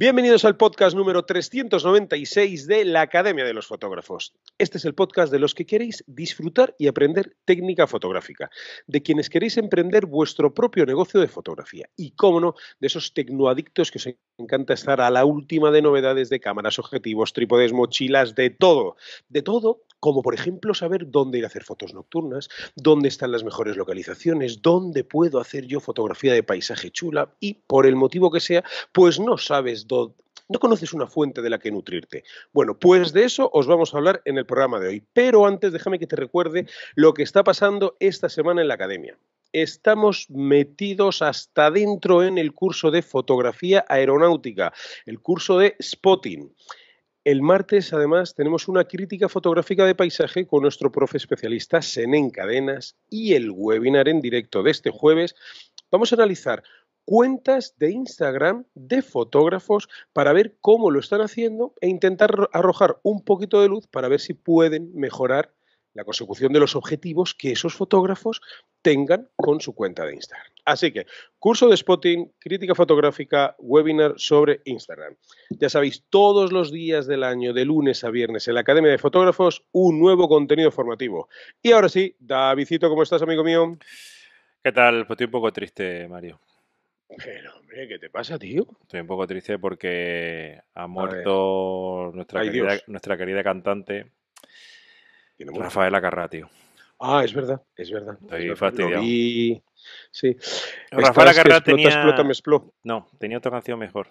Bienvenidos al podcast número 396 de la Academia de los Fotógrafos. Este es el podcast de los que queréis disfrutar y aprender técnica fotográfica, de quienes queréis emprender vuestro propio negocio de fotografía y, cómo no, de esos tecnoadictos que os encanta estar a la última de novedades de cámaras, objetivos, trípodes, mochilas, de todo. De todo como por ejemplo saber dónde ir a hacer fotos nocturnas, dónde están las mejores localizaciones, dónde puedo hacer yo fotografía de paisaje chula y por el motivo que sea, pues no sabes dónde no conoces una fuente de la que nutrirte. Bueno, pues de eso os vamos a hablar en el programa de hoy. Pero antes déjame que te recuerde lo que está pasando esta semana en la academia. Estamos metidos hasta dentro en el curso de fotografía aeronáutica, el curso de spotting. El martes, además, tenemos una crítica fotográfica de paisaje con nuestro profe especialista Senén Cadenas y el webinar en directo de este jueves. Vamos a analizar cuentas de Instagram de fotógrafos para ver cómo lo están haciendo e intentar arrojar un poquito de luz para ver si pueden mejorar la consecución de los objetivos que esos fotógrafos tengan con su cuenta de Instagram. Así que, curso de spotting, crítica fotográfica, webinar sobre Instagram. Ya sabéis, todos los días del año, de lunes a viernes, en la Academia de Fotógrafos, un nuevo contenido formativo. Y ahora sí, Davidito, ¿cómo estás, amigo mío? ¿Qué tal? Pues estoy un poco triste, Mario. Pero, hombre, ¿qué te pasa, tío? Estoy un poco triste porque ha muerto nuestra querida, nuestra querida cantante, Rafaela Carrá, tío. Ah, es verdad, es verdad. Estoy fastidiado. Sí. Rafael Carrera tenía. No, tenía otra canción mejor.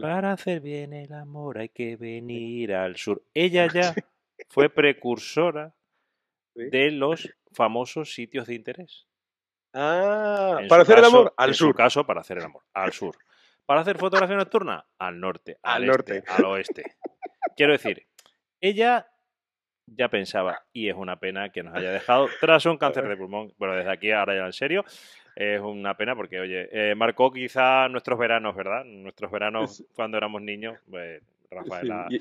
Para hacer bien el amor hay que venir al sur. Ella ya fue precursora de los famosos sitios de interés. Ah, para hacer el amor al sur. En su caso, para hacer el amor al sur. Para hacer fotografía nocturna al norte, al, este, norte, al oeste. Quiero decir, ella ya pensaba, y es una pena que nos haya dejado tras un cáncer de pulmón. Bueno, desde aquí, ahora ya en serio, es una pena porque, oye, eh, marcó quizá nuestros veranos, ¿verdad? Nuestros veranos cuando éramos niños, pues,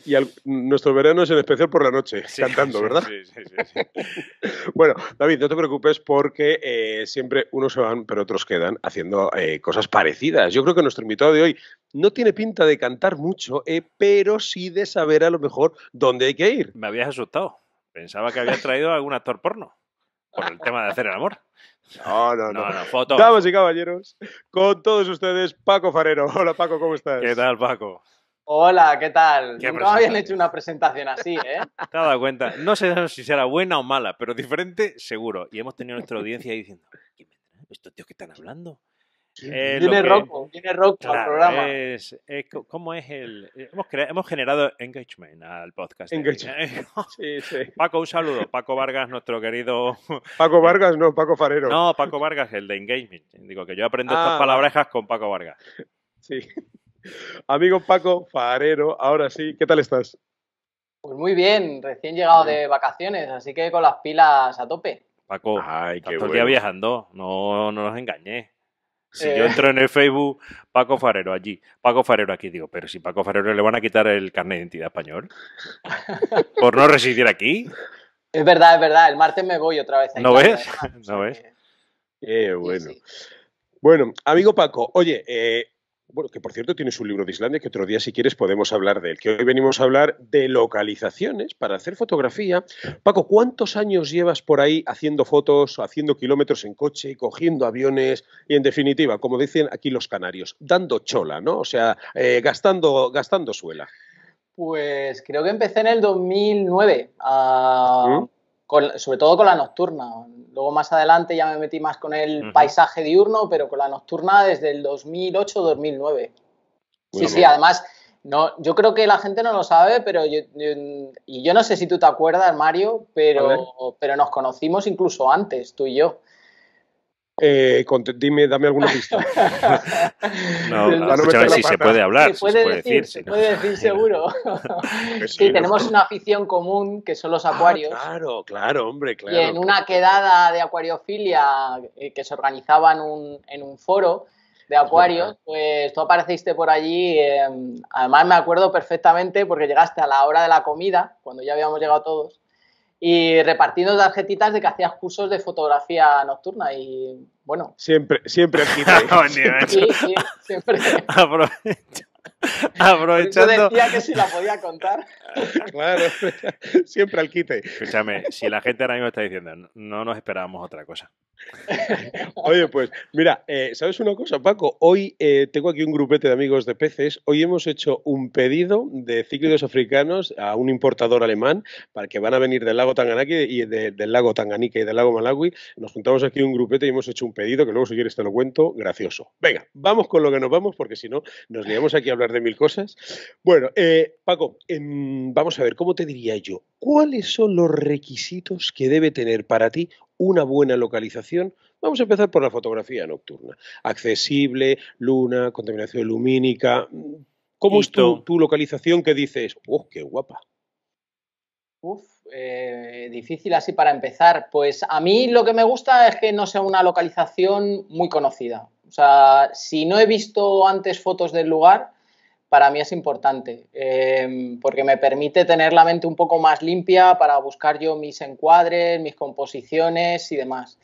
y, nuestro verano es en especial por la noche, cantando, ¿verdad? Sí, sí, sí. bueno, David, no te preocupes porque eh, siempre unos se van, pero otros quedan haciendo eh, cosas parecidas. Yo creo que nuestro invitado de hoy no tiene pinta de cantar mucho, eh, pero sí de saber a lo mejor dónde hay que ir. Me habías asustado. Pensaba que había traído algún actor porno por el tema de hacer el amor. No, no, no. no, no Damas y caballeros, con todos ustedes, Paco Farero. Hola, Paco, ¿cómo estás? ¿Qué tal, Paco? Hola, ¿qué tal? No habían hecho una presentación así, ¿eh? Te has dado cuenta. No sé si será buena o mala, pero diferente, seguro. Y hemos tenido nuestra audiencia ahí diciendo, ¿Estos tíos que están hablando? Eh, viene Rocco, viene al programa. ¿Cómo es el...? Hemos, generado engagement al podcast. Eh? Engagement. sí, sí. Paco, un saludo. Paco Vargas, nuestro querido... Paco Vargas, no, Paco Farero. No, Paco Vargas, el de engagement. Digo, que yo aprendo estas ah, palabrejas con Paco Vargas. Sí. Amigo Paco Farero, ahora sí, ¿qué tal estás? Pues muy bien, recién llegado de vacaciones, así que con las pilas a tope. Paco, Ay, viajando, no, no nos engañé. Si yo eh. entro en el Facebook, Paco Farero allí, Paco Farero aquí, digo, pero si Paco Farero le van a quitar el carnet de identidad español por no residir aquí. Es verdad, es verdad, el martes me voy otra vez. ¿No ves? ¿No ves? bueno. Bueno, amigo Paco, oye, eh, bueno, que por cierto tienes un libro de Islandia que otro día si quieres podemos hablar de él, que hoy venimos a hablar de localizaciones para hacer fotografía. Paco, ¿cuántos años llevas por ahí haciendo fotos, haciendo kilómetros en coche, cogiendo aviones y en definitiva, como dicen aquí los canarios, dando chola, ¿no? O sea, eh, gastando, gastando suela. Pues creo que empecé en el 2009 a... Ah, ¿Mm? sobre todo con la nocturna. Luego más adelante ya me metí más con el paisaje diurno, pero con la nocturna desde el 2008-2009. Sí, sí, además, no, yo creo que la gente no lo sabe, pero y yo no sé si tú te acuerdas, Mario, pero, pero nos conocimos incluso antes, tú y yo. Eh, dime, dame alguna pista. no, no, no ver si se puede hablar. Se puede, decir, seguro. Pues sí, tenemos una afición común que son los ah, acuarios. claro, claro, hombre, claro. Y en una quedada de acuariofilia eh, que se organizaba en un, en un foro de acuarios, pues tú apareciste por allí, em, además me acuerdo perfectamente porque llegaste a la hora de la comida, cuando ya habíamos llegado todos, y repartiendo tarjetitas de que hacías cursos de fotografía nocturna y bueno. Siempre, siempre sí, sí, siempre. Aprovecho. Aprovechando. Yo decía que si la podía contar. claro, siempre al quite. Escúchame, si la gente ahora mismo está diciendo, no nos esperábamos otra cosa. Oye, pues mira, eh, ¿sabes una cosa, Paco? Hoy eh, tengo aquí un grupete de amigos de peces. Hoy hemos hecho un pedido de cíclidos africanos a un importador alemán para que van a venir del lago Tanganaki y del lago Tanganique y del lago Malawi. Nos juntamos aquí un grupete y hemos hecho un pedido que luego, si quieres, te lo cuento. Gracioso. Venga, vamos con lo que nos vamos porque si no, nos liamos aquí hablar de mil cosas. Bueno, eh, Paco, em, vamos a ver, ¿cómo te diría yo? ¿Cuáles son los requisitos que debe tener para ti una buena localización? Vamos a empezar por la fotografía nocturna. Accesible, luna, contaminación lumínica. ¿Cómo es tu, localización que dices, ¡Uf, oh, qué guapa! Uf, eh, difícil así para empezar. Pues a mí lo que me gusta es que no sea una localización muy conocida. O sea, si no he visto antes fotos del lugar, para mí es importante, em, porque me permite tener la mente un poco más limpia para buscar yo mis encuadres, mis composiciones y demás.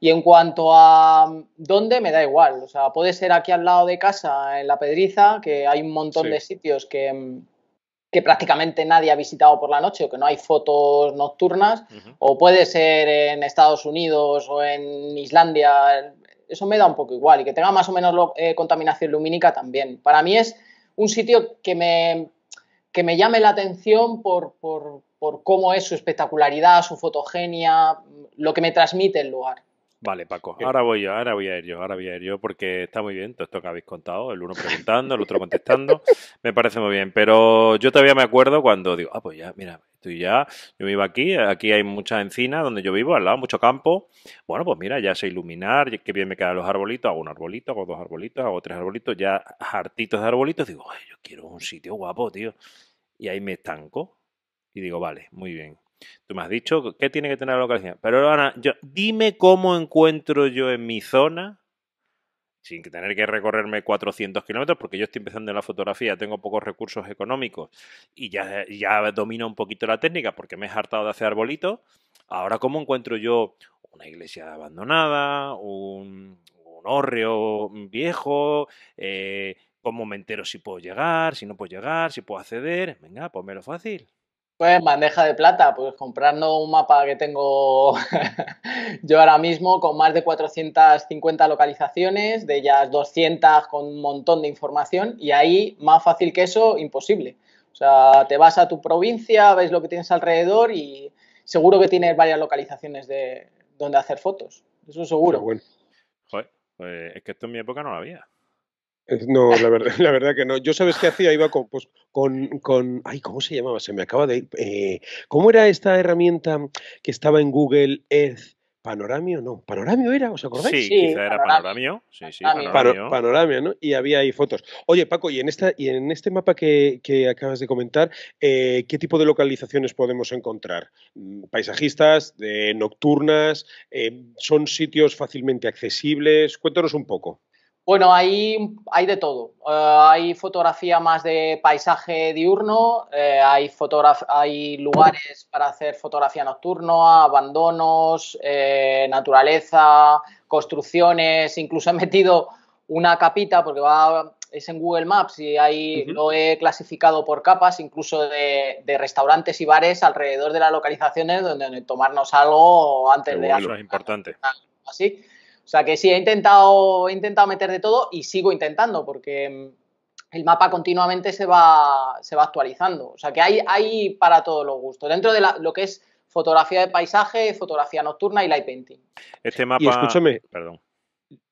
Y en cuanto a mm, dónde, me da igual. O sea, puede ser aquí al lado de casa, en La Pedriza, que hay un montón de sitios mm, que, prácticamente nadie ha visitado por la noche o que no hay fotos nocturnas. O puede ser en Estados Unidos o en Islandia. Eso me da un poco igual. Y que tenga más o menos eh, contaminación lumínica también. Para mí es un sitio que me, que me llame la atención por, por, por cómo es su espectacularidad, su fotogenia, lo que me transmite el lugar. Vale, Paco. Eh. Ahora voy yo, ahora voy a ir yo, ahora voy a ir yo, porque está muy bien todo esto que habéis contado, el uno preguntando, el otro contestando. Me parece muy bien, pero yo todavía me acuerdo cuando digo, ah, pues ya, mira, y ya, yo vivo aquí, aquí hay muchas encinas donde yo vivo, al lado, mucho campo. Bueno, pues mira, ya sé iluminar, qué bien me quedan los arbolitos, hago un arbolito, hago dos arbolitos, hago tres arbolitos, ya hartitos de arbolitos, digo, yo quiero un sitio guapo, tío. Y ahí me estanco y digo, vale, muy bien. Tú me has dicho qué tiene que tener la localización. Pero Ana, yo, dime cómo encuentro yo en mi zona sin tener que recorrerme 400 kilómetros, porque yo estoy empezando en la fotografía, tengo pocos recursos económicos y ya, ya domino un poquito la técnica porque me he hartado de hacer arbolitos. Ahora, ¿cómo encuentro yo una iglesia abandonada, un, un viejo? Eh, ¿Cómo me entero si puedo llegar, si no puedo llegar, si puedo acceder? Venga, ponme lo fácil. Pues bandeja de plata, pues comprando un mapa que tengo yo ahora mismo con más de 450 localizaciones, de ellas 200 con un montón de información y ahí más fácil que eso, imposible. O sea, te vas a tu provincia, ves lo que tienes alrededor y seguro que tienes varias localizaciones de donde hacer fotos, eso seguro. Joder, pues, es que esto en mi época no lo había. No, la verdad, la verdad que no. Yo sabes qué hacía, iba con, pues, con, con, ay, ¿cómo se llamaba? Se me acaba de eh, ¿Cómo era esta herramienta que estaba en Google Earth? Panoramio, no, Panoramio era, ¿os acordáis? Sí, quizá era Panoramio, sí, sí, Panoramio. ¿no? Y había ahí fotos. Oye, Paco, y en esta, y en este mapa que, que acabas de comentar, eh, ¿qué tipo de localizaciones podemos encontrar? Mm, Paisajistas, eh, nocturnas, son sitios fácilmente accesibles. Cuéntanos un poco. Bueno, ahí hay de todo. Eh, hay fotografía más de paisaje diurno, eh, hay, hay lugares para hacer fotografía nocturna, abandonos, eh, naturaleza, construcciones. Incluso he metido una capita porque va es en Google Maps y ahí lo he clasificado por capas, incluso de, restaurantes y bares alrededor de las localizaciones donde, tomarnos algo antes de... importante. Así. O sea que sí, he intentado, intentado meter de todo y sigo intentando porque mm, el mapa continuamente se va, se va actualizando. O sea que hay, hay para todos los gustos. Dentro de lo que es fotografía de paisaje, fotografía nocturna y light painting. Este mapa... Y escúchame, perdón.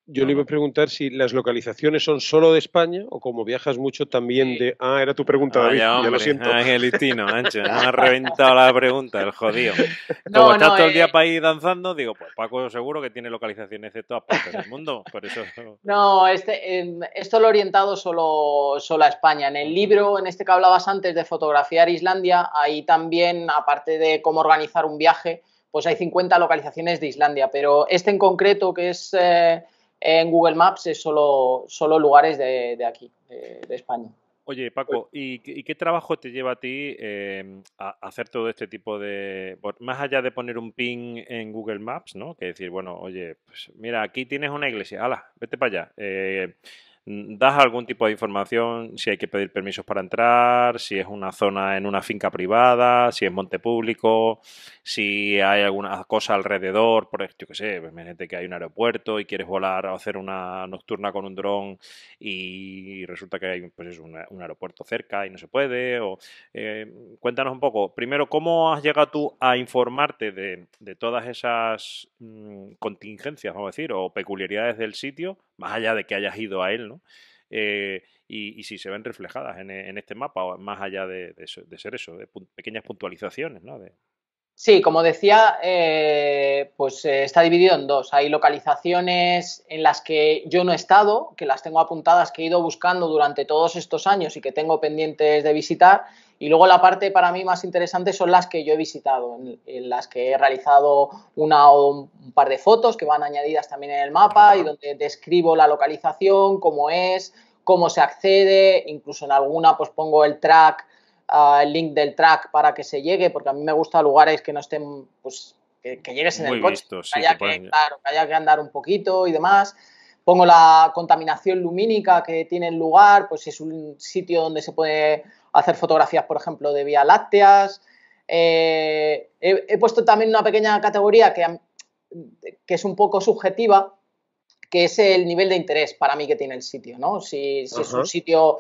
Yo le iba a preguntar si las localizaciones son solo de España o como viajas mucho también de... Ah, era tu pregunta, ah, David, lo siento. Angelitino, me ha reventado la pregunta, el jodido. como estás todo el día eh. para ir danzando, digo, pues Paco seguro que tiene localizaciones de todas partes del mundo, por eso... No, este, em, esto lo he orientado solo, solo a España. En el libro, en este que hablabas antes de fotografiar Islandia, ahí también, aparte de cómo organizar un viaje, pues hay 50 localizaciones de Islandia, pero este en concreto, que es... Eh, en Google Maps es solo, solo lugares de, aquí, de, España. Oye, Paco, pues ¿y, qué trabajo te lleva a ti em, a, hacer todo este tipo de... Más allá de poner un pin en Google Maps, ¿no? Que decir, bueno, oye, pues mira, aquí tienes una iglesia, ala, vete para allá. Eh, das algún tipo de información, si hay que pedir permisos para entrar, si es una zona en una finca privada, si es monte público, si hay alguna cosa alrededor, por yo que sé, pues imagínate que hay un aeropuerto y quieres volar o hacer una nocturna con un dron y resulta que hay pues un aeropuerto cerca y no se puede. O, eh, cuéntanos un poco, primero, ¿cómo has llegado tú a informarte de, todas esas mm, contingencias, vamos a decir, o peculiaridades del sitio más allá de que hayas ido a él, ¿no? Eh, y, si se ven reflejadas en, e, este mapa, más allá de, ser eso, de pequeñas puntualizaciones, ¿no? Sí, como decía, eh, pues eh, está dividido en dos. Hay localizaciones en las que yo no he estado, que las tengo apuntadas, que he ido buscando durante todos estos años y que tengo pendientes de visitar, y luego la parte para mí más interesante son las que yo he visitado, en, las que he realizado una o un, par de fotos que van añadidas también en el mapa y donde describo la localización, cómo es, cómo se accede, incluso en alguna pues pongo el track, ah, el link del track para que se llegue, porque a mí me gusta lugares que no estén, pues, que, llegues en el coche, que, claro, haya que andar un poquito y demás. Pongo la contaminación lumínica que tiene el lugar, pues es un sitio donde se puede hacer fotografías, por ejemplo, de vía lácteas. Eh, he, puesto también una pequeña categoría que, que, es un poco subjetiva, que es el nivel de interés para mí que tiene el sitio, ¿no? Si, es un sitio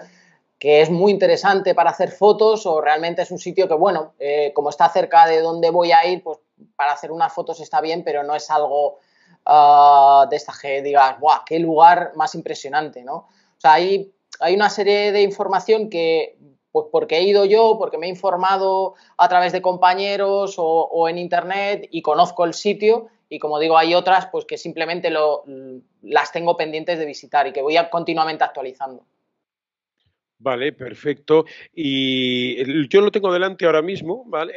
que es muy interesante para hacer fotos o realmente es un sitio que, bueno, eh, como está cerca de donde voy a ir, pues para hacer unas fotos está bien, pero no es algo ah, de esta que digas, guau, qué lugar más impresionante, ¿no? O sea, hay, hay una serie de información que pues porque he ido yo, porque me he informado a través de compañeros o, en internet y conozco el sitio y como digo, hay otras pues que simplemente lo, las tengo pendientes de visitar y que voy continuamente actualizando. Vale, perfecto. Y yo lo tengo delante ahora mismo, ¿vale?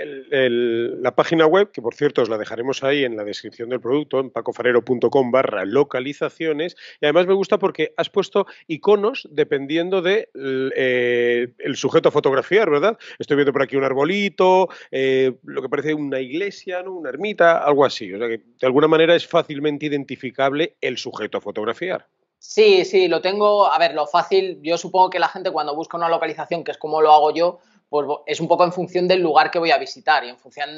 la página web, que por cierto os la dejaremos ahí en la descripción del producto, en pacofarero.com barra localizaciones. Y además me gusta porque has puesto iconos dependiendo de eh, el sujeto a fotografiar, ¿verdad? Estoy viendo por aquí un arbolito, eh, lo que parece una iglesia, ¿no? Una ermita, algo así. O sea que de alguna manera es fácilmente identificable el sujeto a fotografiar. Sí, sí, lo tengo. A ver, lo fácil, yo supongo que la gente cuando busca una localización, que es como lo hago yo, pues es un poco en función del lugar que voy a visitar y en función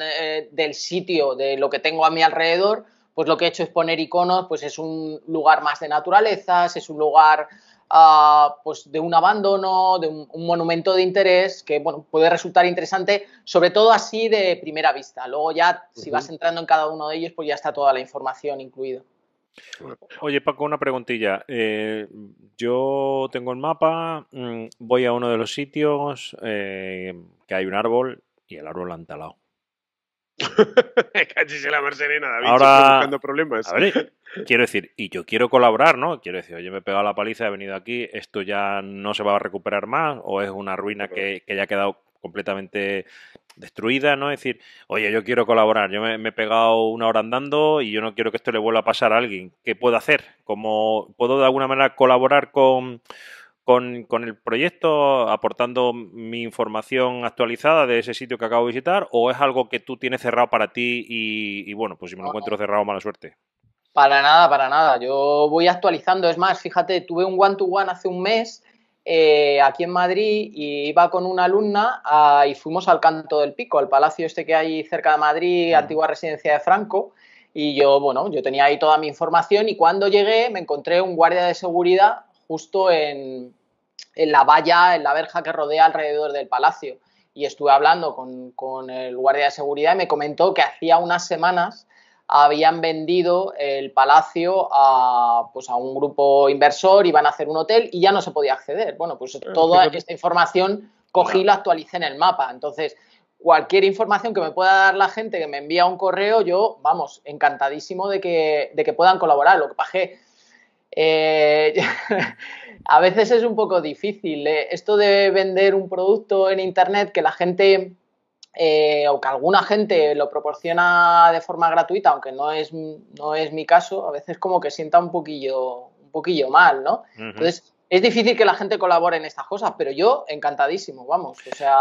del sitio, de lo que tengo a mi alrededor, pues lo que he hecho es poner iconos, pues es un lugar más de naturaleza, es un lugar ah, pues de un abandono, de un, monumento de interés que bueno, puede resultar interesante, sobre todo así de primera vista. Luego ya, si vas entrando en cada uno de ellos, pues ya está toda la información incluida. Oye, Paco, una preguntilla. Eh, yo tengo el mapa, mm, voy a uno de los sitios eh, que hay un árbol y el árbol lo han talado. la ¿eh? David. Ahora, problemas. quiero decir, y yo quiero colaborar, ¿no? Quiero decir, oye, me he pegado la paliza, he venido aquí, esto ya no se va a recuperar más, o es una ruina que, que ya ha quedado completamente destruida, ¿no? Es decir, oye, yo quiero colaborar, yo me, he pegado una hora andando y yo no quiero que esto le vuelva a pasar a alguien. ¿Qué puedo hacer? ¿Cómo puedo de alguna manera colaborar con, con, el proyecto aportando mi información actualizada de ese sitio que acabo de visitar? ¿O es algo que tú tienes cerrado para ti y, bueno, pues si me lo encuentro cerrado, mala suerte? Para nada, para nada. Yo voy actualizando. Es más, fíjate, tuve un one to -one hace un mes eh, aquí en Madrid y iba con una alumna ah, y fuimos al Canto del Pico, al palacio este que hay cerca de Madrid, antigua residencia de Franco. Y yo, bueno, yo tenía ahí toda mi información y cuando llegué me encontré un guardia de seguridad justo en, la valla, en la verja que rodea alrededor del palacio. Y estuve hablando con, con el guardia de seguridad y me comentó que hacía unas semanas habían vendido el palacio a, pues, a un grupo inversor, iban a hacer un hotel y ya no se podía acceder. Bueno, pues toda esta información cogí y la actualicé en el mapa. Entonces, cualquier información que me pueda dar la gente que me envía un correo, yo, vamos, encantadísimo de que, de que puedan colaborar. Lo que paje, que eh, a veces es un poco difícil eh, esto de vender un producto en Internet que la gente eh, aunque o que alguna gente lo proporciona de forma gratuita, aunque no es, no es mi caso, a veces como que sienta un poquillo, un poquillo mal, ¿no? Entonces, es difícil que la gente colabore en estas cosas, pero yo encantadísimo, vamos. O sea,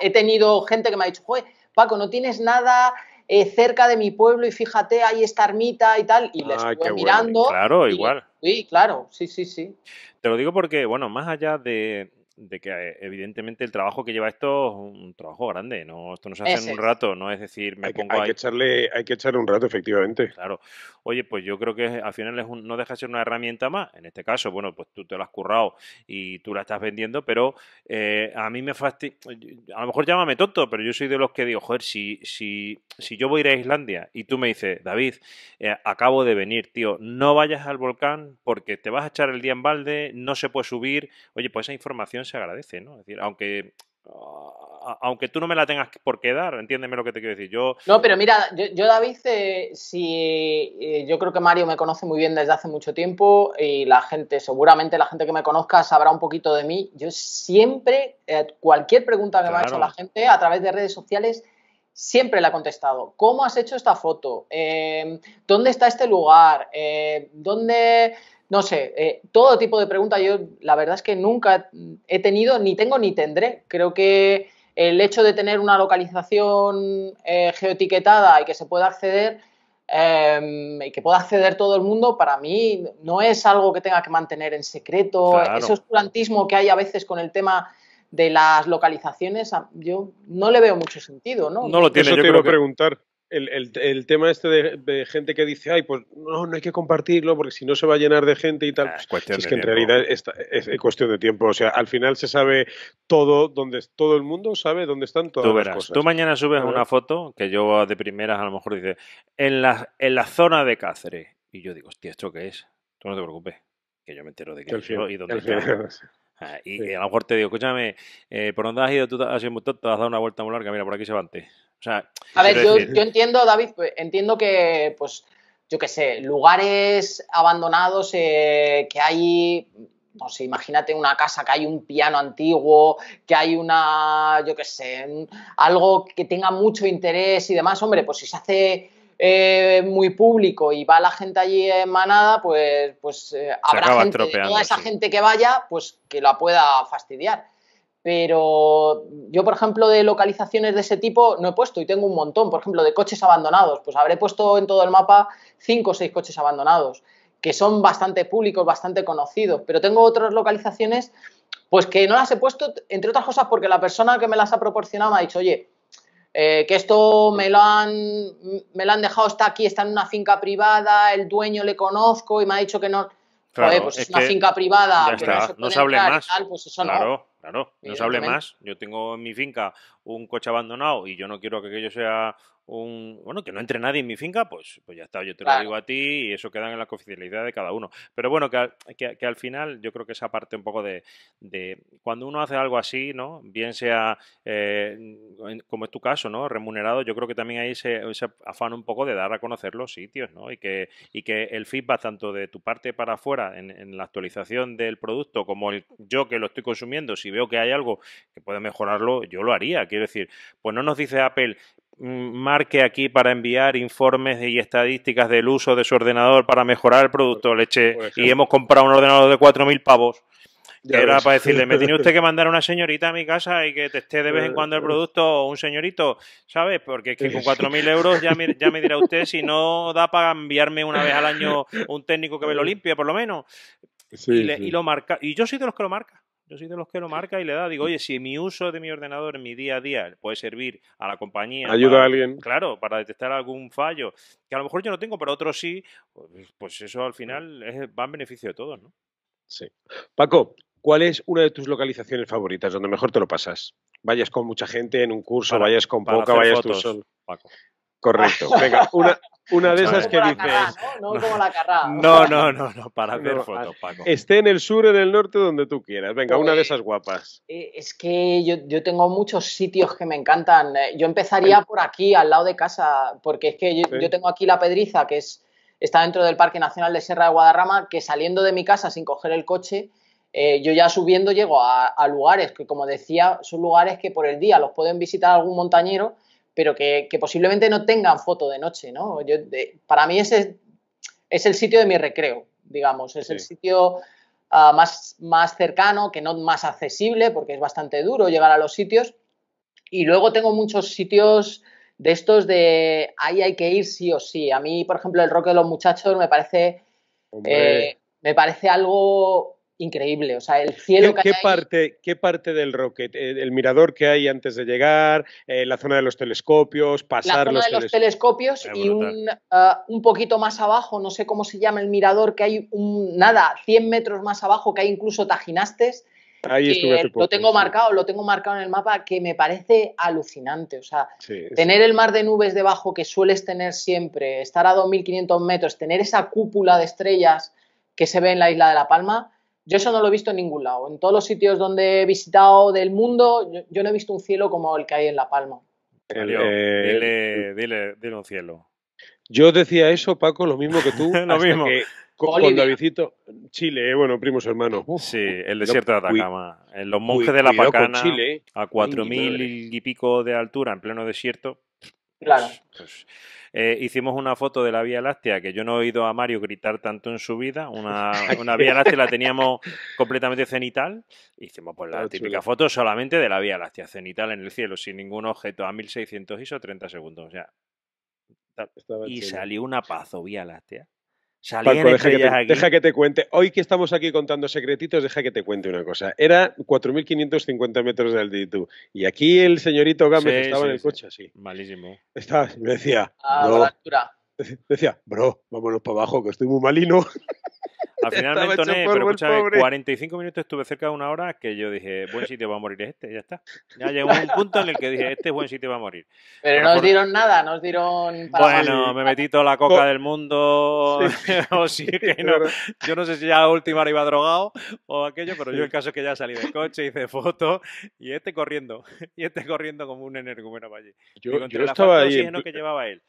he tenido gente que me ha dicho, joder, Paco, no tienes nada eh, cerca de mi pueblo y fíjate, ahí esta ermita y tal, y les le ah, mirando. Claro, igual. Sí, claro, sí, sí, sí. Te lo digo porque, bueno, más allá de, de que eh, evidentemente el trabajo que lleva esto es un trabajo grande, no esto no se hace en un rato, no es decir, me hay pongo que, echarle, hay que echarle un rato, efectivamente. Claro. Oye, pues yo creo que al final es no deja de ser una herramienta más. En este caso, bueno, pues tú te lo has currado y tú la estás vendiendo, pero eh, a mí me fastidia. A lo mejor llámame tonto, pero yo soy de los que digo, joder, si, si, si yo voy a ir a Islandia y tú me dices, David, eh, acabo de venir, tío, no vayas al volcán porque te vas a echar el día en balde, no se puede subir. Oye, pues esa información se agradece, ¿no? Es decir, aunque aunque tú no me la tengas por qué dar, entiéndeme lo que te quiero decir. Yo... No, pero mira, yo, David, eh, si eh, yo creo que Mario me conoce muy bien desde hace mucho tiempo y la gente, seguramente la gente que me conozca sabrá un poquito de mí. Yo siempre, eh, cualquier pregunta que me ha hecho la gente a través de redes sociales, siempre le ha contestado, ¿cómo has hecho esta foto? ¿Dónde está este lugar? ¿Dónde no sé, eh, todo tipo de preguntas yo la verdad es que nunca he tenido, ni tengo ni tendré. Creo que el hecho de tener una localización eh, geoetiquetada y que se pueda acceder em, y que pueda acceder todo el mundo, para mí no es algo que tenga que mantener en secreto. Ese oscurantismo que hay a veces con el tema de las localizaciones, yo no le veo mucho sentido, ¿no? No lo tiene, yo te preguntar el, el, tema este de, gente que dice, ay, pues no, no hay que compartirlo porque si no se va a llenar de gente y tal. Ah, es pues, que en realidad es, cuestión de tiempo. O sea, al final se sabe todo, donde todo el mundo sabe dónde están todas Tú las cosas. Tú mañana subes una foto que yo de primeras a lo mejor dice, en la, en la zona de Cáceres. Y yo digo, hostia, ¿esto qué es? Tú no te preocupes, que yo me entero de qué es y dónde ah, y, a lo mejor te digo, escúchame, eh, ¿por dónde has ido? Tú has sido muy has dado una vuelta muy larga, mira, por aquí se va antes a ver, yo, entiendo, David, pues, entiendo que, pues, yo qué sé, lugares abandonados eh, que hay no sé, imagínate una casa que hay un piano antiguo, que hay una, yo qué sé, algo que tenga mucho interés y demás, hombre, pues si se hace eh, muy público y va la gente allí en manada, pues, pues eh, habrá gente, toda esa gente que vaya, pues que la pueda fastidiar pero yo, por ejemplo, de localizaciones de ese tipo no he puesto y tengo un montón, por ejemplo, de coches abandonados, pues habré puesto en todo el mapa cinco o seis coches abandonados, que son bastante públicos, bastante conocidos, pero tengo otras localizaciones, pues que no las he puesto, entre otras cosas, porque la persona que me las ha proporcionado me ha dicho, oye, eh, que esto me lo, han, me lo han dejado, está aquí, está en una finca privada, el dueño le conozco y me ha dicho que no, Claro, pues es, una finca privada. Que no, se, hable entrar, más. Tal, pues eso claro, claro, no se hable más. Yo tengo en mi finca un coche abandonado y yo no quiero que aquello sea bueno, que no entre nadie en mi finca, pues, pues ya está, yo te lo digo a ti y eso queda en la confidencialidad de cada uno. Pero bueno, que, al final yo creo que esa parte un poco de, cuando uno hace algo así, ¿no? Bien sea, eh, como es tu caso, ¿no? Remunerado, yo creo que también ahí se, se afán un poco de dar a conocer los sitios, ¿no? Y que, y que el feedback tanto de tu parte para afuera en, la actualización del producto como yo que lo estoy consumiendo, si veo que hay algo que puede mejorarlo, yo lo haría. Quiero decir, pues no nos dice Apple, marque aquí para enviar informes y estadísticas del uso de su ordenador para mejorar el producto leche y hemos comprado un ordenador de 4.000 pavos. era para decirle, me tiene usted que mandar a una señorita a mi casa y que te esté de vez en eh, cuando el eh. producto un señorito, ¿sabes? Porque es que con 4.000 euros ya me, dirá usted si no da para enviarme una vez al año un técnico que me lo eh. limpie, por lo menos. y, lo marca. Y yo soy de los que lo marca. Yo soy de los que lo marca y le da, digo, oye, si mi uso de mi ordenador en mi día a día puede servir a la compañía. Ayuda a alguien. Claro, para detectar algún fallo, que a lo mejor yo no tengo, pero otros sí, pues eso al final va en beneficio de todos, ¿no? Sí. Paco, ¿cuál es una de tus localizaciones favoritas, donde mejor te lo pasas? Vayas con mucha gente en un curso, vayas con poca, vayas tú solo. Paco. Correcto. Venga, una, una de esas que dices. ¿no? No, no, no, para hacer fotos, Paco. Esté en el sur, en el norte, donde tú quieras. Venga, una de pues, esas guapas. Eh, es que yo, tengo muchos sitios que me encantan. Eh, yo empezaría por aquí, al lado de casa, porque es que yo, tengo aquí la Pedriza, que es está dentro del Parque Nacional de Sierra de Guadarrama, que saliendo de mi casa sin coger el coche, eh, yo ya subiendo llego a, lugares que, como decía, son lugares que por el día los pueden visitar algún montañero pero que, posiblemente no tengan foto de noche, ¿no? para mí ese es el sitio de mi recreo, digamos, es el sitio ah, más, más cercano, que no más accesible, porque es bastante duro llegar a los sitios. Y luego tengo muchos sitios de estos de ahí hay que ir sí o sí. A mí, por ejemplo, el rock de los muchachos me parece, eh, me parece algo increíble. O sea, el cielo ¿Qué, que parte, ¿Qué parte del Rocket? Eh, ¿El mirador que hay antes de llegar? Eh, ¿La zona de los telescopios? ¿Pasar la zona los de los telescopios? Ah, y ah, un, poquito más abajo, no sé cómo se llama el mirador, que hay un, nada, 100 metros más abajo, que hay incluso tajinastes. Ahí estuve lo tengo marcado, lo tengo marcado en el mapa, que me parece alucinante. O sea, tener el mar de nubes debajo que sueles tener siempre, estar a 2.500 metros, tener esa cúpula de estrellas que se ve en la isla de La Palma, yo eso no lo he visto en ningún lado. En todos los sitios donde he visitado del mundo, yo, no he visto un cielo como el que hay en La Palma. Eh, dile, dile, dile, un cielo. Yo decía eso, Paco, lo mismo que tú. lo mismo. Que cuando Chile, eh, bueno, primos hermanos. sí, el desierto de Atacama. los monjes de la Pacana, eh. a cuatro mil y pico de altura, en pleno desierto. Claro. Pues, eh, hicimos una foto de la Vía Láctea, que yo no he oído a Mario gritar tanto en su vida. Una, Vía Láctea la teníamos completamente cenital. Hicimos pues la típica foto solamente de la Vía Láctea, cenital en el cielo, sin ningún objeto, a 1600 ISO, 30 segundos. y salió una paz Vía Láctea pues deja, que te, cuente. Hoy que estamos aquí contando secretitos, deja que te cuente una cosa. Era 4.550 metros de altitud. Y aquí el señorito Gámez estaba en el coche así. Malísimo. Estaba, me decía. A la altura. decía, bro, vámonos para abajo, que estoy muy malino. Al final me entoné, pero escucha, 45 minutos estuve cerca de una hora que yo dije, buen sitio va a morir este, ya está. Ya llegó un punto en el que dije, este es buen sitio va a morir. Pero, no dieron nada, no os dieron... Para bueno, me metí toda la coca del mundo, yo no sé si ya la última hora iba drogado o aquello, pero yo el caso es que ya salí del coche, hice foto y este corriendo, y este corriendo como un energúmeno para allí. Yo, estaba ahí... que llevaba él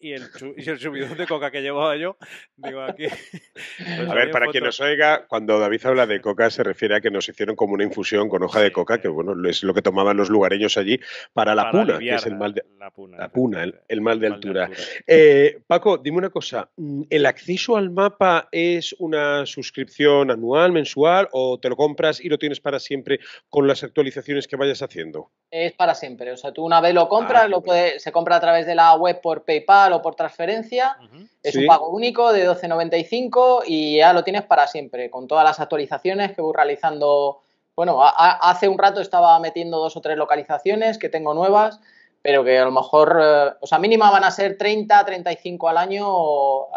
y el, subidón de coca que llevaba yo. Digo, aquí. Pues a ver, para quien nos oiga, cuando David habla de coca, se refiere a que nos hicieron como una infusión con hoja de coca, que bueno, es lo que tomaban los lugareños allí para la puna, que es el mal de, la puna, el, mal de altura. Eh, Paco, dime una cosa: mm, ¿el acceso al mapa es una suscripción anual, mensual, o te lo compras y lo tienes para siempre con las actualizaciones que vayas haciendo? Es para siempre. O sea, tú una vez lo compras, ah, lo puedes, se compra a través de la web por PayPal por transferencia. Es un pago único de 12.95 y ya lo tienes para siempre, con todas las actualizaciones que voy realizando. Bueno, hace un rato estaba metiendo dos o tres localizaciones que tengo nuevas, pero que a lo mejor, eh, o sea, mínima van a ser 30, 35 al año, o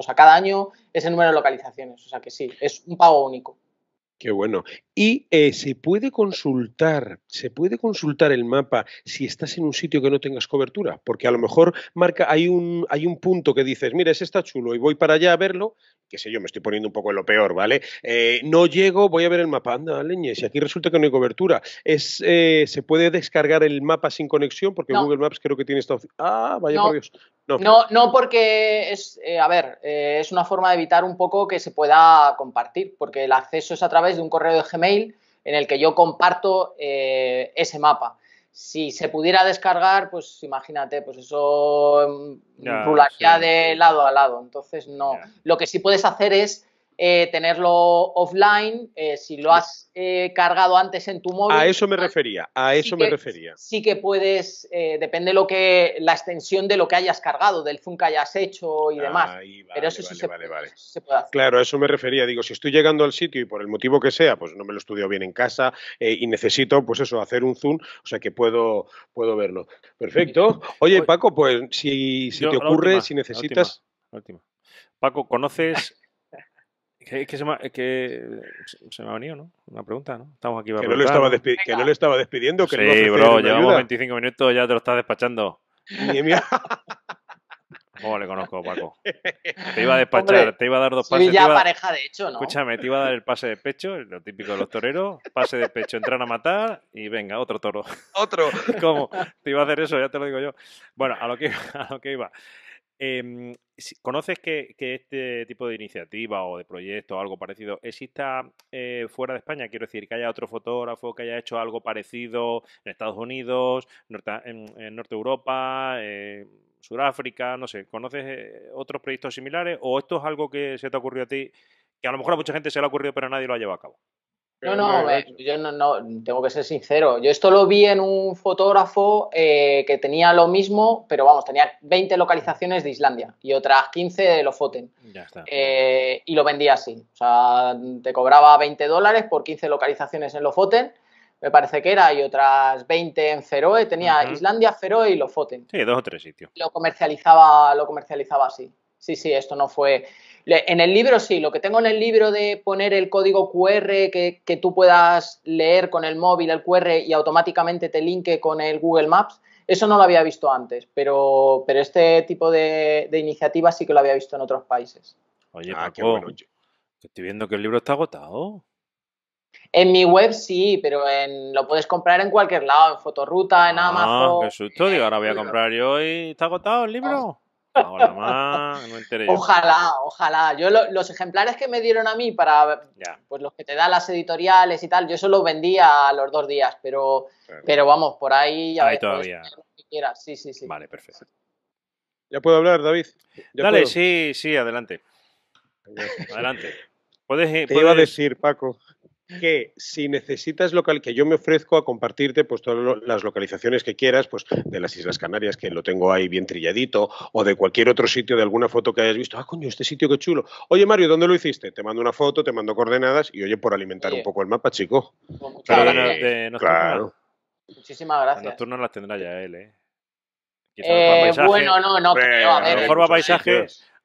sea, cada año ese número de localizaciones. O sea que sí, es un pago único. Qué bueno. Y eh, se puede consultar, se puede consultar el mapa si estás en un sitio que no tengas cobertura, porque a lo mejor marca hay un hay un punto que dices, mira, ese está chulo y voy para allá a verlo, Que sé yo, me estoy poniendo un poco en lo peor, ¿vale? Eh, no llego, voy a ver el mapa, anda, leñes, y aquí resulta que no hay cobertura. Es eh, se puede descargar el mapa sin conexión porque Google Maps creo que tiene esta opción. Ah, vaya no. No, no, porque es, eh, a ver, eh, es una forma de evitar un poco que se pueda compartir, porque el acceso es a través de un correo de Gmail en el que yo comparto eh, ese mapa. Si se pudiera descargar, pues imagínate, pues eso mm, ya, rularía de lado a lado. Entonces, no. Lo que sí puedes hacer es eh, tenerlo offline, eh, si lo has eh, cargado antes en tu móvil. A eso me pues, refería, a eso me refería. Sí que puedes, depende lo que la extensión de lo que hayas cargado, del zoom que hayas hecho y demás. Pero eso sí se, puede, Claro, a eso me refería. Digo, si estoy llegando al sitio y por el motivo que sea, pues no me lo estudio bien en casa y necesito, pues eso, hacer un zoom, o sea que puedo, puedo verlo. Perfecto. Oye, Paco, pues si, te ocurre, si necesitas. Paco, ¿conoces Qué que, se me, eh, que, se, me, ha venido, ¿no? Una pregunta, ¿no? Estamos aquí para que, no estaba que, no le estaba despidiendo, que sí, bro, llevamos 25 minutos, ya te lo estás despachando. ¿Cómo le conozco, Paco? Te iba a despachar, te iba a dar dos pases. Soy ya te iba... pareja, de hecho, ¿no? Escúchame, te iba a dar el pase de pecho, lo típico de los toreros, pase de pecho, entran a matar y venga, otro toro. Otro. ¿Cómo? Te iba a hacer eso, ya te lo digo yo. Bueno, a lo que, a lo que iba. Eh, ¿Conoces que, este tipo de iniciativa o de proyecto o algo parecido exista eh, fuera de España? Quiero decir, que haya otro fotógrafo que haya hecho algo parecido en Estados Unidos, en, Norte Europa, eh, Sudáfrica, no sé. ¿Conoces eh, otros proyectos similares o esto es algo que se te ha ocurrido a ti, que a lo mejor a mucha gente se le ha ocurrido pero nadie lo ha llevado a cabo? No, no, yo no, tengo que ser sincero. Yo esto lo vi en un fotógrafo eh, que tenía lo mismo, pero vamos, tenía 20 localizaciones de Islandia y otras 15 de Lofoten. Ya está. Eh, y lo vendía así. O sea, te cobraba 20 dólares por 15 localizaciones en Lofoten, me parece que era, y otras 20 en Feroe. Tenía Islandia, Feroe y Lofoten. Sí, dos o tres sitios. Lo comercializaba, lo comercializaba así. Sí, sí, esto no fue. En el libro sí, lo que tengo en el libro de poner el código QR que, tú puedas leer con el móvil, el QR y automáticamente te linke con el Google Maps, eso no lo había visto antes, pero, pero este tipo de, iniciativas sí que lo había visto en otros países. Oye, ah, qué bueno. estoy viendo que el libro está agotado. En mi web sí, pero en, lo puedes comprar en cualquier lado, en Fotoruta, en ah, Amazon. Qué susto, digo, ahora voy a comprar yo y está agotado el libro. Ah, Ojalá, ojalá. Yo los ejemplares que me dieron a mí para pues los que te dan las editoriales y tal, yo solo vendía a los dos días, pero, pero vamos, por ahí ya ahí todavía. Sí, sí, sí. Vale, perfecto. ¿Ya puedo hablar, David? Dale, sí, sí, adelante. adelante. Puedes, eh, a decir, Paco que si necesitas local, que yo me ofrezco a compartirte pues todas las localizaciones que quieras, pues de las Islas Canarias, que lo tengo ahí bien trilladito, o de cualquier otro sitio, de alguna foto que hayas visto, ah, coño, este sitio qué chulo. Oye, Mario, ¿dónde lo hiciste? Te mando una foto, te mando coordenadas, y oye, por alimentar un poco el mapa, chico. Pues claro, Muchísimas gracias. La turnos las tendrá ya él, ¿eh? eh bueno, no, no pero... A,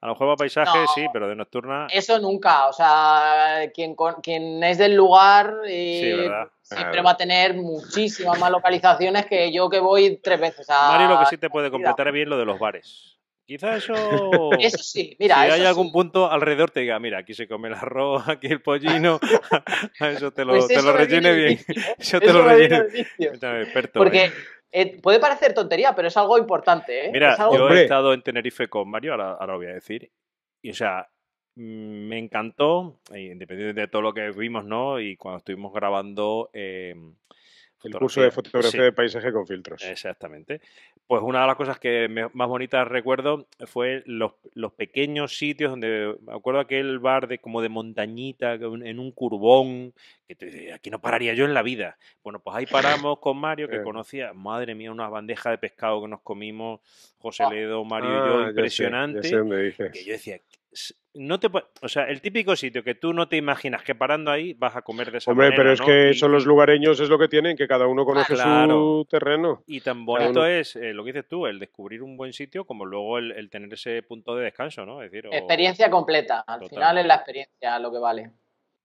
a lo mejor va a paisaje, sí, pero de nocturna. Eso nunca. O sea, quien, quien es del lugar eh, siempre va a tener muchísimas más localizaciones que yo que voy tres veces a. Mario, lo que sí te puede completar bien lo de los bares. Quizás eso. Eso sí, mira. Si hay algún punto alrededor, te diga, mira, aquí se come el arroz, aquí el pollino. eso te lo, pues te lo rellene bien. Eso, te lo rellene. Experto, Porque ¿eh? Eh, puede parecer tontería, pero es algo importante. ¿eh? Mira, yo he estado en Tenerife con Mario, ahora, lo voy a decir. Y o sea, mm, me encantó, eh, independientemente de todo lo que vimos, ¿no? Y cuando estuvimos grabando el curso de fotografía de paisaje con filtros. Exactamente. Pues una de las cosas que más bonitas recuerdo fue los, pequeños sitios donde me acuerdo aquel bar de como de montañita en un curbón que aquí no pararía yo en la vida. Bueno, pues ahí paramos con Mario que eh. conocía, madre mía, una bandeja de pescado que nos comimos José ah, Ledo, Mario y yo, ah, impresionante. Que yo decía, no te o sea, el típico sitio que tú no te imaginas que parando ahí vas a comer de esa Hombre, pero es que son los lugareños, es lo que tienen, que cada uno conoce ah, su terreno. Y tan bonito es eh, lo que dices tú, el descubrir un buen sitio como luego el, tener ese punto de descanso, ¿no? Es decir, Experiencia completa, al final es la experiencia lo que vale.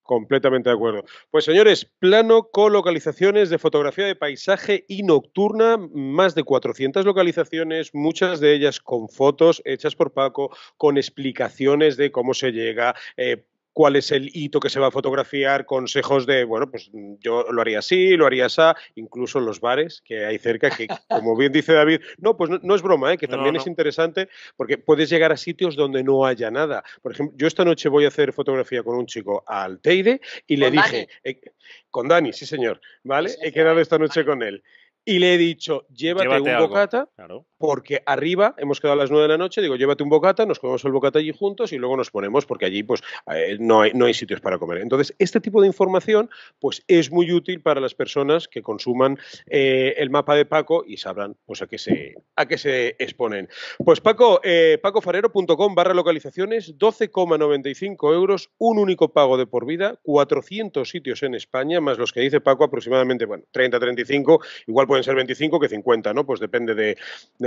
Completamente de acuerdo. Pues señores, plano con localizaciones de fotografía de paisaje y nocturna, más de 400 localizaciones, muchas de ellas con fotos hechas por Paco, con explicaciones de cómo se llega, eh, cuál es el hito que se va a fotografiar, consejos de, bueno, pues yo lo haría así, lo haría así, incluso los bares que hay cerca, que como bien dice David, no, pues no, es broma, ¿eh? que también es interesante porque puedes llegar a sitios donde no haya nada. Por ejemplo, yo esta noche voy a hacer fotografía con un chico al Teide y le dije, eh, con Dani, sí señor, ¿vale? He quedado esta noche con él y le he dicho, llévate, un bocata, porque arriba hemos quedado a las nueve de la noche, digo, llévate un bocata, nos comemos el bocata allí juntos y luego nos ponemos, porque allí pues eh, no, hay, no hay sitios para comer. Entonces, este tipo de información pues es muy útil para las personas que consuman eh, el mapa de Paco y sabrán pues a qué se, a qué se exponen. Pues Paco, eh, pacofarero.com barra localizaciones, 12,95 euros, un único pago de por vida, 400 sitios en España, más los que dice Paco aproximadamente, bueno, 30, 35, igual puede pueden ser 25 que 50, ¿no? Pues depende de,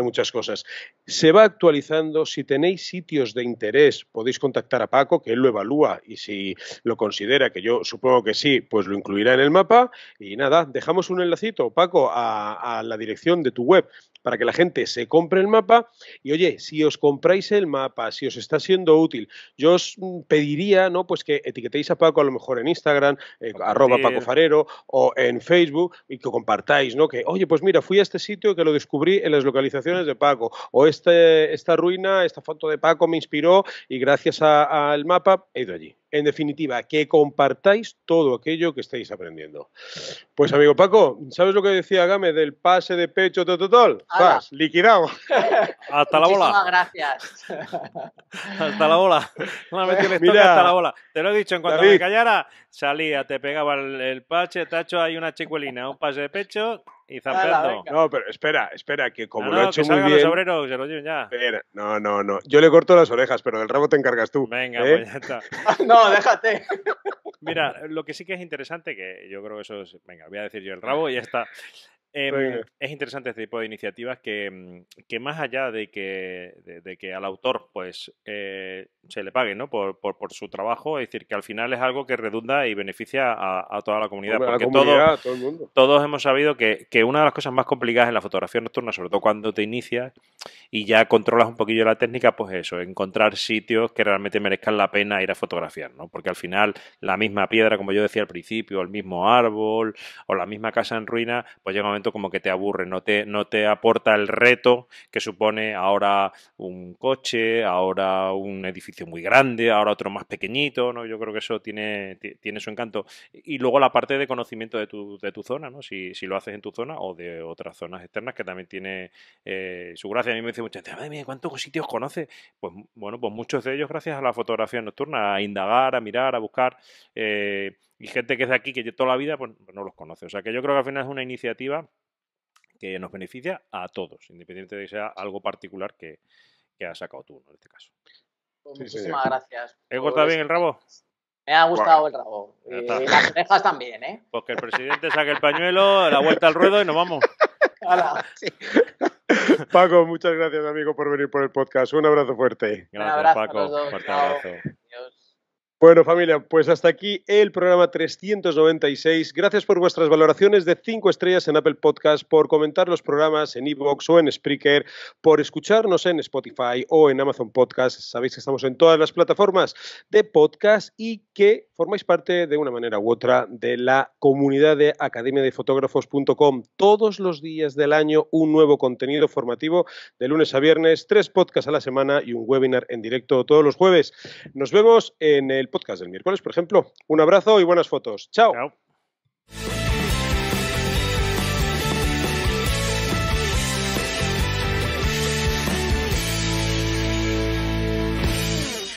muchas cosas. Se va actualizando, si tenéis sitios de interés, podéis contactar a Paco, que él lo evalúa y si lo considera, que yo supongo que sí, pues lo incluirá en el mapa. Y nada, dejamos un enlacito, Paco, a, a la dirección de tu web para que la gente se compre el mapa y oye, si os compráis el mapa, si os está siendo útil, yo os mm, pediría, ¿no? Pues que etiquetéis a Paco a lo mejor en Instagram, eh, arroba Paco Farero o en Facebook y que compartáis, ¿no? Que oye, pues mira, fui a este sitio que lo descubrí en las localizaciones de Paco o este, esta ruina, esta foto de Paco me inspiró y gracias al mapa he ido allí. En definitiva, que compartáis todo aquello que estáis aprendiendo. Pues amigo Paco, ¿sabes lo que decía Game del pase de pecho total? ¡Pas! ¡Liquidado! ¡Hasta la bola! gracias. ¡Hasta la bola! me hasta la bola. Te lo he dicho, en cuanto me callara, salía, te pegaba el, pase pache, tacho, hay una chicuelina, un pase de pecho, y No, pero espera, espera, que como lo ha hecho muy bien. no, no, no. Yo le corto las orejas, pero del rabo te encargas tú. Venga, ¿eh? pues no, déjate. Mira, lo que sí que es interesante, que yo creo que eso es. Venga, voy a decir yo el rabo y ya está. Em, es interesante este tipo de iniciativas que, mm, más allá de que, de, que al autor pues eh, se le pague ¿no? Por, por, su trabajo. Es decir, que al final es algo que redunda y beneficia a, toda la comunidad. porque todos, hemos sabido que, que, una de las cosas más complicadas en la fotografía nocturna, sobre todo cuando te inicias y ya controlas un poquillo la técnica, pues eso, encontrar sitios que realmente merezcan la pena ir a fotografiar. ¿no? Porque al final la misma piedra, como yo decía al principio, el mismo árbol o la misma casa en ruina, pues llega un momento como que te aburre, no te, no te aporta el reto que supone ahora un coche, ahora un edificio muy grande, ahora otro más pequeñito, ¿no? Yo creo que eso tiene, tiene su encanto. Y luego la parte de conocimiento de tu, zona, Si, lo haces en tu zona o de otras zonas externas que también tiene eh, su gracia. A mí me dice mucha gente, madre ¿cuántos sitios conoces? Pues bueno, pues muchos de ellos gracias a la fotografía nocturna, a indagar, a mirar, a buscar. Eh, y gente que es de aquí, que toda la vida pues, pues, no los conoce. O sea que yo creo que al final es una iniciativa que nos beneficia a todos, independiente de que sea algo particular que, que has sacado tú, en este caso. Pues muchísimas gracias. ¿Te bien el rabo? Me ha gustado el rabo. Y las orejas también, ¿eh? Pues que el presidente saque el pañuelo, la vuelta al ruedo y nos vamos. Paco, muchas gracias, amigo, por venir por el podcast. Un abrazo fuerte. Gracias, Paco. Un abrazo. Bueno, familia, pues hasta aquí el programa 396. Gracias por vuestras valoraciones de 5 estrellas en Apple Podcast, por comentar los programas en iVoox o en Spreaker, por escucharnos en Spotify o en Amazon Podcast. Sabéis que estamos en todas las plataformas de podcast y que formáis parte de una manera u otra de la comunidad de Fotógrafos.com. Todos los días del año un nuevo contenido formativo de lunes a viernes, tres podcasts a la semana y un webinar en directo todos los jueves. Nos vemos en el podcast del miércoles, por ejemplo. Un abrazo y buenas fotos. Chao.